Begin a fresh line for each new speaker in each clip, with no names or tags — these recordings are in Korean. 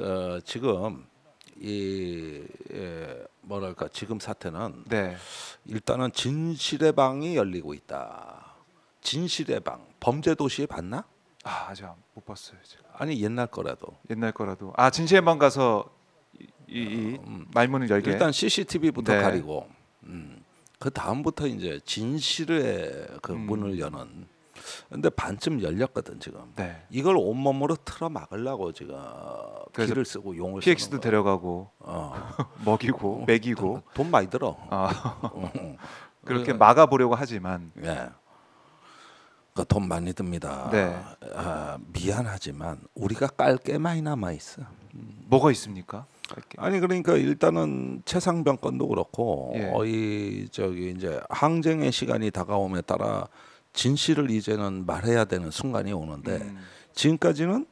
어, 지금 이 예, 뭐랄까 지금 사태는 네. 일단은 진실의 방이 열리고 있다. 진실의 방 범죄 도시에 봤나?
아 아직 못 봤어요. 제가.
아니 옛날 거라도. 옛날 거라도. 아 진실의 방 가서 이, 이, 이 어, 음, 말문을 열게. 일단 CCTV부터 네. 가리고 음, 그 다음부터 이제 진실의 그 음. 문을 음. 여는. 근데 반쯤 열렸거든 지금. 네. 이걸 온몸으로 틀어 막으려고 지금 기를 쓰고 용을
PX도 데려가고 어. 먹이고 먹이고 돈 많이 들어.
아. 어. 그렇게 어. 막아 보려고 하지만 네. 예. 그돈 니까 많이 듭니다. 네. 아, 미안하지만 우리가 깔게 많이 남아 있어. 뭐가 있습니까? 아니 그러니까 일단은 최상병 건도 그렇고 예. 이 저기 이제 항쟁의 시간이 다가옴에 따라 진실을 이제는 말해야 되는 순간이 오는데 음. 지금까지는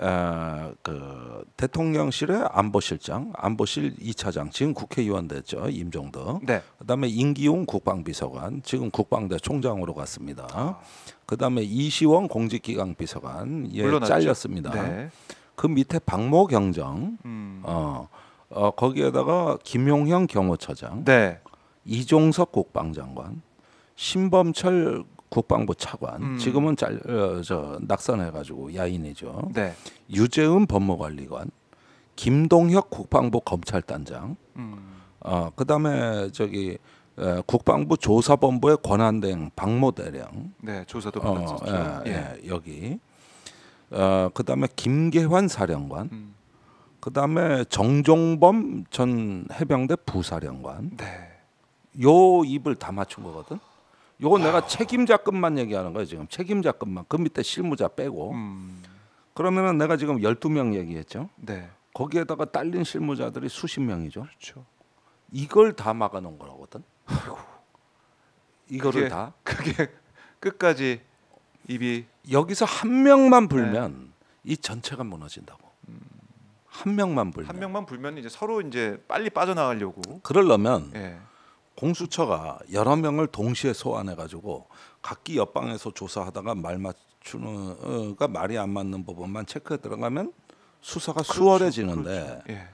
에, 아, 그 대통령실의 안보실장, 안보실 2차장 지금 국회의원 됐죠 임종덕. 네. 그다음에 임기용 국방비서관 지금 국방대 총장으로 갔습니다. 아. 그다음에 이시원 공직기강 비서관 예물 잘렸습니다. 네. 그 밑에 박모 경정, 음. 어, 어 거기에다가 김용형 경호처장, 네. 이종석 국방장관, 신범철 국방부 차관 음. 지금은 잘, 어, 저 낙선해가지고 야인이죠. 네. 유재은 법무관리관, 김동혁 국방부 검찰단장, 음. 어, 그다음에 저기 에, 어, 국방부 조사본부의 권한대행 박모 대령. 네, 조사도 어, 받았었죠. 어, 예, 예. 예, 여기. 어, 그다음에 김계환 사령관. 음. 그다음에 정종범 전 해병대 부사령관. 네. 요 입을 다 맞춘 거거든. 요건 내가 책임자급만 얘기하는 거예요 지금 책임자급만 그 밑에 실무자 빼고 음. 그러면은 내가 지금 12명 얘기했죠. 네. 거기에다가 딸린 실무자들이 수십 명이죠. 그렇죠. 이걸 다 막아놓은 거라거든. 아이고. 이거를 그게, 다 그게 끝까지 입이 여기서 한 명만 네. 불면 네. 이 전체가 무너진다고. 음. 한 명만 불면 한
명만 불면 이제 서로 이제 빨리 빠져나가려고.
그러려면 네. 공수처가 여러 명을 동시에 소환해 가지고 각기 옆방에서 조사하다가 말맞추는 그러니까 말이 안 맞는 부분만 체크해 들어가면 수사가 그렇죠, 수월해지는데 그렇죠. 예.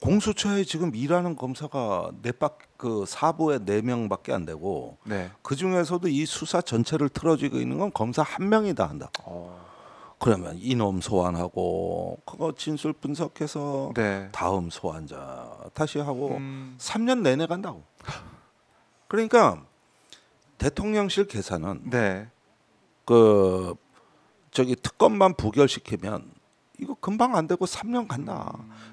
공수처에 지금 일하는 검사가 네박그 사부에 네 명밖에 안 되고 네. 그 중에서도 이 수사 전체를 틀어지고 있는 건 검사 한 명이 다 한다. 어. 그러면 이놈 소환하고 그거 진술 분석해서 네. 다음 소환자 다시 하고 음. 3년 내내 간다고. 그러니까 대통령실 계산은 네. 그 저기 특검만 부결시키면 이거 금방 안 되고 3년 간다.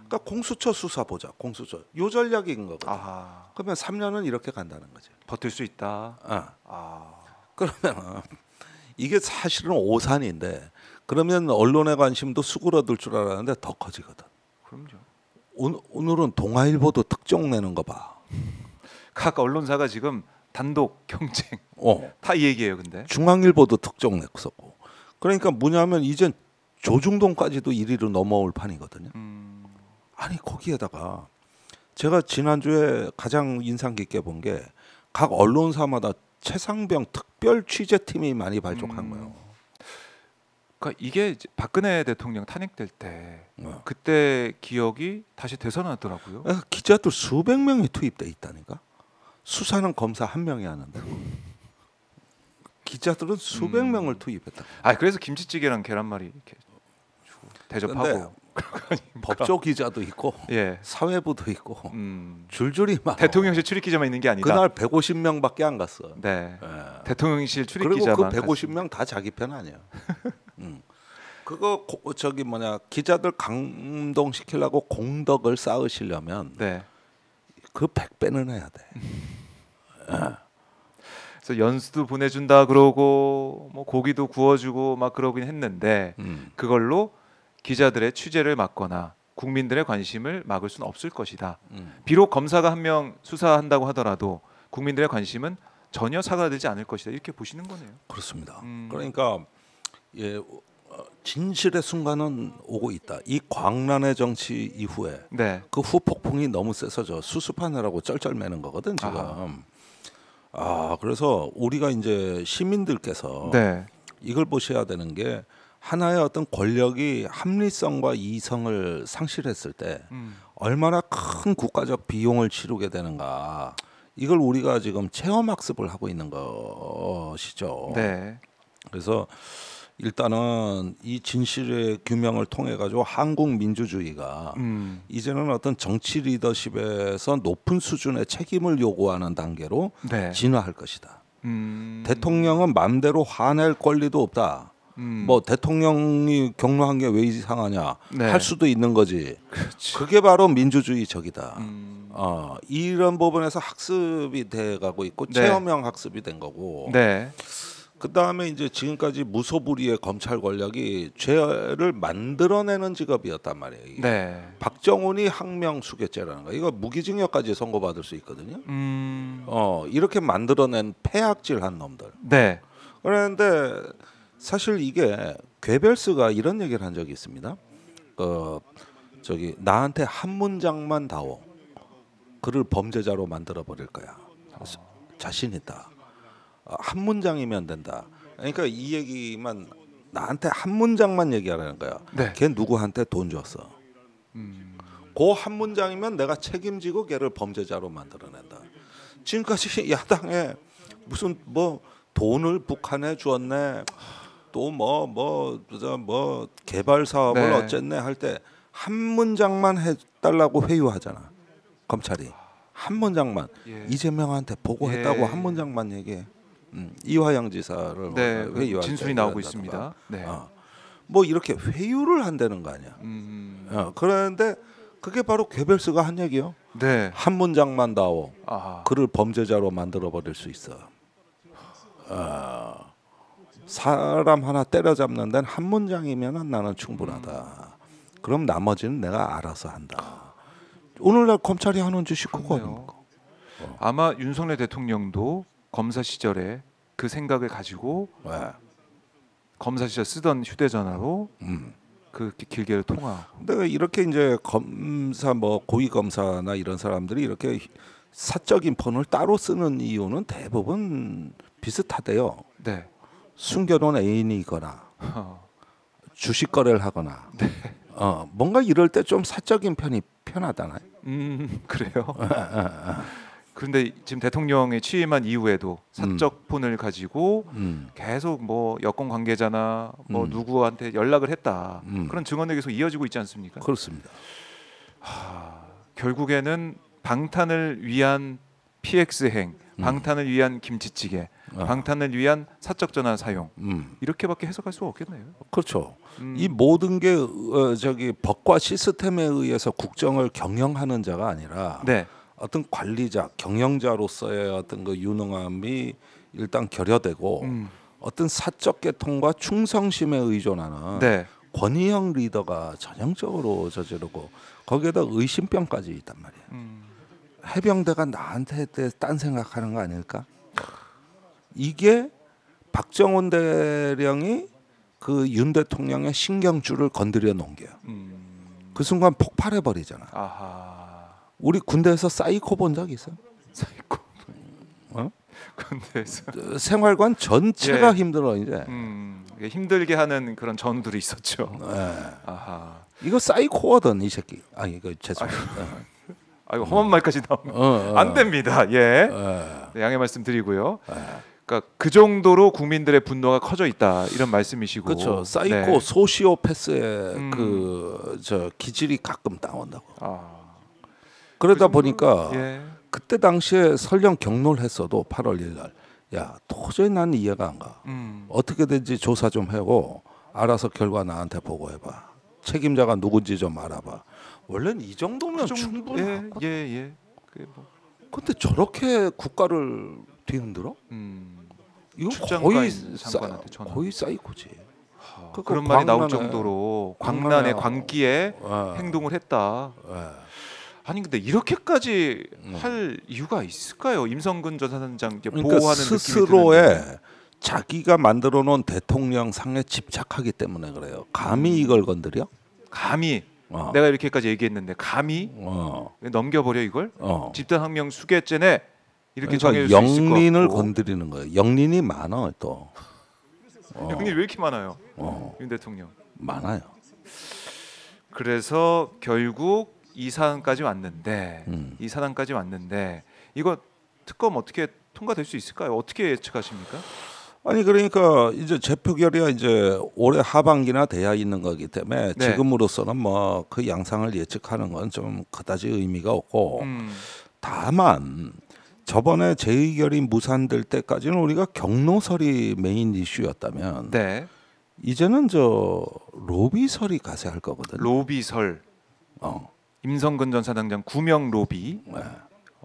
그러니까 공수처 수사 보자. 공수처 요 전략인 거거든. 아하. 그러면 3년은 이렇게 간다는 거지. 버틸 수 있다. 어. 아. 그러면 이게 사실은 오산인데 그러면 언론의 관심도 수그러들 줄 알았는데 더 커지거든. 그럼요. 오, 오늘은 동아일보도 특종 내는 거 봐.
각 언론사가 지금 단독 경쟁. 어. 다 얘기해요, 근데.
중앙일보도 특종 냈었고. 그러니까 뭐냐면 이젠 조중동까지도 1위로 넘어올 판이거든요. 음. 아니 거기에다가 제가 지난주에 가장 인상 깊게 본 게 각 언론사마다 최상병 특별 취재팀이 많이 발족한 음. 거예요. 그러니까 이게 박근혜 대통령 탄핵될 때 어.
그때 기억이 다시 되살아나더라고요. 아,
기자들 수백 명이 투입돼 있다니까. 수사는 검사 한 명이 하는데. 기자들은 수백 음. 명을
투입했다. 아 그래서 김치찌개랑 계란말이 이렇게 대접하고
그러니까. 법조 기자도 있고 예.
사회부도 있고 음. 줄줄이 막 대통령실 출입 기자만 있는
게 아니다. 그날 150명밖에 안 갔어. 네. 예.
대통령실 출입 기자만. 그리고 그 150명
갔습니다. 다 자기 편 아니야. 음. 그거 고, 저기 뭐냐 기자들 감동 시키려고 공덕을 쌓으시려면 네. 그백배는 해야 돼.
그래서 연수도 보내준다 그러고 뭐 고기도 구워주고 막 그러긴 했는데 음. 그걸로 기자들의 취재를 막거나 국민들의 관심을 막을 수는 없을 것이다. 음. 비록 검사가 한 명 수사한다고 하더라도 국민들의 관심은 전혀 사그라들지 않을 것이다. 이렇게 보시는 거네요. 그렇습니다. 음.
그러니까 예, 어, 진실의 순간은 오고 있다. 이 광란의 정치 이후에 네. 그 후폭풍이 너무 세서 저 수습하느라고 쩔쩔매는 거거든 지금. 아하. 아 그래서 우리가 이제 시민들께서 네. 이걸 보셔야 되는 게 하나의 어떤 권력이 합리성과 이성을 상실했을 때 음. 얼마나 큰 국가적 비용을 치르게 되는가 이걸 우리가 지금 체험 학습을 하고 있는 것이죠. 네. 그래서 일단은 이 진실의 규명을 통해 가지고 한국 민주주의가 음. 이제는 어떤 정치 리더십에서 높은 수준의 책임을 요구하는 단계로 네. 진화할 것이다. 음. 대통령은 맘대로 화낼 권리도 없다. 음. 뭐 대통령이 경로한 게 왜 이상하냐 네. 할 수도 있는 거지. 그렇 그게 바로 민주주의적이다. 음. 어, 이런 부분에서 학습이 돼가고 있고 네. 체험형 학습이 된 거고. 네. 그 다음에 이제 지금까지 무소불위의 검찰 권력이 죄를 만들어내는 직업이었단 말이에요. 네. 박정훈이 항명수괴죄라는 거. 이거 무기징역까지 선고받을 수 있거든요. 음... 어 이렇게 만들어낸 폐악질한 놈들. 네. 그런데 사실 이게 괴벨스가 이런 얘기를 한 적이 있습니다. 어 저기 나한테 한 문장만 다워 그를 범죄자로 만들어 버릴 거야. 자신 있다. 어, 한 문장이면 된다. 그러니까 이 얘기만 나한테 한 문장만 얘기하라는 거야. 네. 걔 누구한테 돈 줬어. 음. 그한 문장이면 내가 책임지고 걔를 범죄자로 만들어낸다. 지금까지 야당에 무슨 뭐 돈을 북한에 주었네. 또 뭐뭐 뭐, 뭐, 뭐 개발 사업을 네. 어쨌네 할 때 한 문장만 해달라고 회유하잖아. 검찰이 한 문장만 예. 이재명한테 보고했다고 예. 한 문장만 얘기해. 음, 이화영 지사를 네, 그 진술이 나오고 있습니다. 네. 어. 뭐 이렇게 회유를 한다는 거 아니야. 음. 음. 어, 그런데 그게 바로 괴벨스가 한 얘기요. 네. 한 문장만 나오 아하. 그를 범죄자로 만들어 버릴 수 있어. 어, 사람 하나 때려잡는 데는 한 문장이면 나는 충분하다. 음. 그럼 나머지는 내가 알아서 한다. 오늘날 검찰이 하는 짓이 그거예요. 어. 아마
윤석열 대통령도 검사 시절에 그 생각을 가지고
네. 검사 시절 쓰던 휴대전화로 음. 그 길게 통화 근데 이렇게 이제 검사 뭐 고위 검사나 이런 사람들이 이렇게 사적인 폰을 따로 쓰는 이유는 대부분 비슷하대요. 네. 숨겨놓은 애인이 거나 어. 주식 거래를 하거나 네. 어, 뭔가 이럴 때 좀 사적인 편이 편하다나요? 음 그래요. 어, 어, 어. 그런데
지금 대통령의 취임한 이후에도 사적폰을 음. 가지고 음. 계속 뭐 여권 관계자나 뭐 음. 누구한테 연락을 했다 음. 그런 증언이 계속 이어지고 있지 않습니까? 그렇습니다. 하, 결국에는 방탄을 위한 PX 행, 음. 방탄을 위한 김치찌개, 아. 방탄을 위한 사적 전화 사용 음. 이렇게밖에 해석할 수가 없겠네요.
그렇죠. 이 모든 게 어, 저기 법과 시스템에 의해서 국정을 경영하는 자가 아니라. 네. 어떤 관리자, 경영자로서의 어떤 그 유능함이 일단 결여되고 음. 어떤 사적 계통과 충성심에 의존하는 네. 권위형 리더가 전형적으로 저지르고 거기에다 의심병까지 있단 말이야. 음. 해병대가 나한테 딴 생각하는 거 아닐까? 이게 박정원 대령이 그 윤 대통령의 신경줄을 건드려 놓은 게야. 음. 그 순간 폭발해 버리잖아. 우리 군대에서 사이코 본 적 있어요? 사이코.
어? 군대에서 어, 생활관
전체가 예. 힘들어 이제. 음,
힘들게 하는 그런 전우들이 있었죠. 예. 이거 사이코거든 이 새끼. 아 이거 죄송합니다. 아이 네. 험한 말까지 나오면 어, 어, 안 됩니다. 예. 네, 네 양해 말씀드리고요. 그러니까 그 정도로 국민들의 분노가 커져 있다 이런 말씀이시고 그렇죠 사이코 네.
소시오패스의 음. 그저 기질이 가끔 나온다고 아. 그러다 보니까 예. 그때 당시에 설령 경로를 했어도 8월 1일 날, 야 도저히 난 이해가 안 가. 음. 어떻게든지 조사 좀 하고 알아서 결과 나한테 보고해봐. 책임자가 누군지 좀 알아봐. 원래는 이 정도면 그 정도, 충분하고. 예, 예, 예. 그게 뭐. 근데 저렇게 국가를 뒤흔들어? 음. 이거 거의 사이, 거의 사이코지. 어, 그런 말이 나올 정도로 광란의 광기에 어, 어. 행동을
했다. 어. 아니 근데 이렇게까지 음. 할 이유가 있을까요? 임성근 전 사단장 그러니까 보호하는 스스로의
자기가 만들어 놓은 대통령상에 집착하기 때문에 그래요. 감히 음. 이걸 건드려? 감히 어. 내가 이렇게까지
얘기했는데 감히 어. 넘겨버려 이걸 어. 집단 항명 수개죄네 이렇게 그러니까 영린을
건드리는 거예요. 영린이 많아 또.
영린 왜 이렇게 많아요? 어. 윤 대통령. 많아요. 그래서 결국 이 사안까지 왔는데 음. 이 사안까지 왔는데 이거 특검 어떻게 통과될 수 있을까요? 어떻게 예측하십니까?
아니 그러니까 이제 재표결이야 이제 올해 하반기나 돼야 있는 거기 때문에 네. 지금으로서는 뭐 그 양상을 예측하는 건 좀 그다지 의미가 없고 음. 다만 저번에 재의결이 무산될 때까지는 우리가 경로설이 메인 이슈였다면 네. 이제는 저 로비설이 가세할 거거든요.
로비설.
어. 임성근 전 사장장 구명 로비. 네.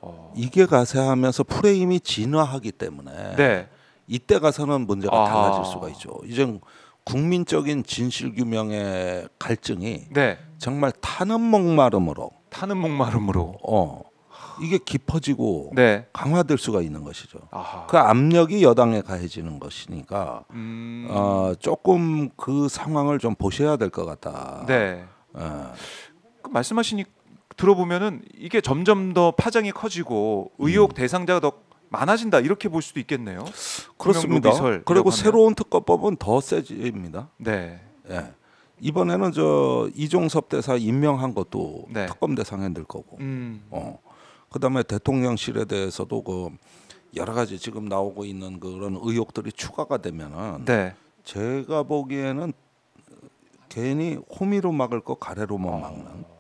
어. 이게 가세하면서 프레임이 진화하기 때문에 네. 이때 가서는 문제가 아. 달라질 수가 있죠. 이젠 국민적인 진실 규명의 갈증이 네. 정말 타는 목마름으로 타는 목마름으로 어 이게 깊어지고 네. 강화될 수가 있는 것이죠. 아하. 그 압력이 여당에 가해지는 것이니까 음... 어, 조금 그 상황을 좀 보셔야 될 것 같다. 네. 어.
말씀하시니 들어보면은 이게 점점 더 파장이 커지고 의혹 음. 대상자가 더 많아진다 이렇게 볼 수도 있겠네요. 그렇습니다. 그리고 새로운
특검법은 더 세집니다. 네. 예. 이번에는 저 이종섭 대사 임명한 것도 네. 특검 대상에 들 거고. 음. 어. 그다음에 대통령실에 대해서도 그 여러 가지 지금 나오고 있는 그런 의혹들이 추가가 되면은 네. 제가 보기에는 괜히 호미로 막을 거 가래로만 막는.